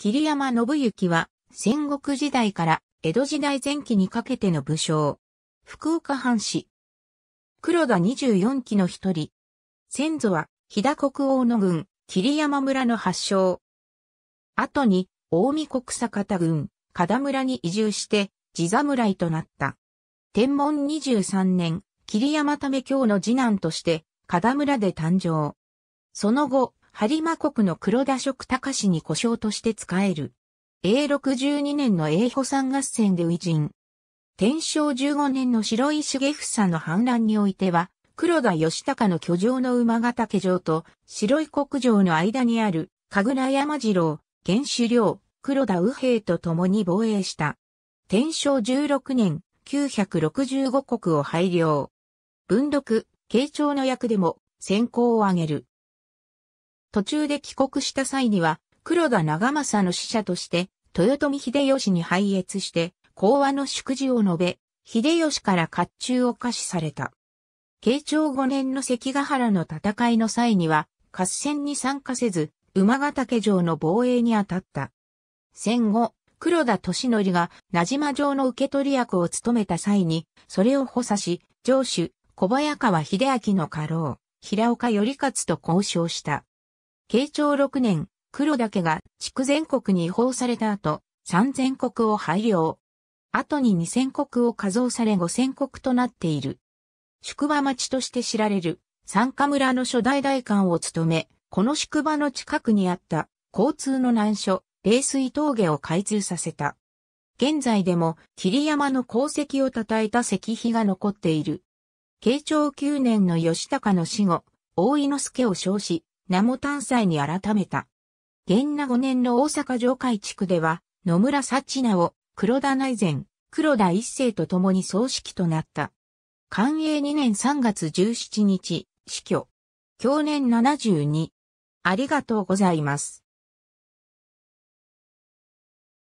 桐山信行は、戦国時代から江戸時代前期にかけての武将。福岡藩士。黒田24期の一人。先祖は、飛騨国王の軍、桐山村の発祥。後に、近江国坂田軍、片村に移住して、地侍となった。天文23年、桐山為京の次男として、片村で誕生。その後、播磨国の黒田色高氏に故障として使える。A62 年の英保山合戦で偉人。天正15年の白井さ房の反乱においては、黒田義高の居城の馬ヶ岳城と白井国城の間にある神楽山次郎、原首領、黒田右兵と共に防衛した。天正16年、965国を拝領。文禄、慶長の役でも先行を挙げる。途中で帰国した際には、黒田長政の使者として、豊臣秀吉に拝謁して、講和の祝辞を述べ、秀吉から甲冑を下賜された。慶長5年の関ヶ原の戦いの際には、合戦に参加せず、馬ヶ岳城の防衛に当たった。戦後、黒田利則が名島城の受け取り役を務めた際に、それを補佐し、城主、小早川秀明の家老、平岡頼勝と交渉した。慶長6年、黒岳が地区全国に違法された後、3000国を廃領。後に2000国を加増され5000国となっている。宿場町として知られる、三家村の初代大官を務め、この宿場の近くにあった交通の難所、冷水峠を開通させた。現在でも霧山の功績を称えた石碑が残っている。慶長9年の吉高の死後、大井之助を称し、名も単細に改めた。元那5年の大阪城海地区では、野村幸名を黒田内前、黒田一世と共に葬式となった。寛永2年3月17日、死去。去年72。ありがとうございます。